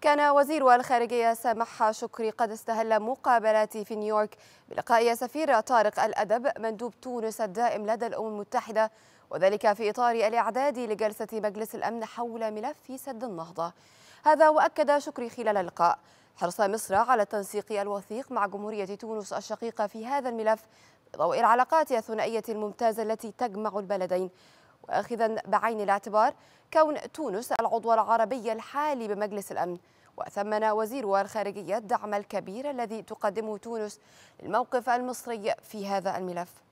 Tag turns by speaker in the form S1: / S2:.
S1: كان وزير الخارجية سامح شكري قد استهل مقابلات في نيويورك بلقاء سفير طارق الأدب مندوب تونس الدائم لدى الأمم المتحدة وذلك في إطار الإعداد لجلسة مجلس الأمن حول ملف سد النهضة هذا وأكد شكري خلال اللقاء حرص مصر على التنسيق الوثيق مع جمهورية تونس الشقيقة في هذا الملف بضوء العلاقات الثنائية الممتازة التي تجمع البلدين واخذا بعين الاعتبار كون تونس العضو العربي الحالي بمجلس الامن وثمن وزير الخارجيه الدعم الكبير الذي تقدمه تونس للموقف المصري في هذا الملف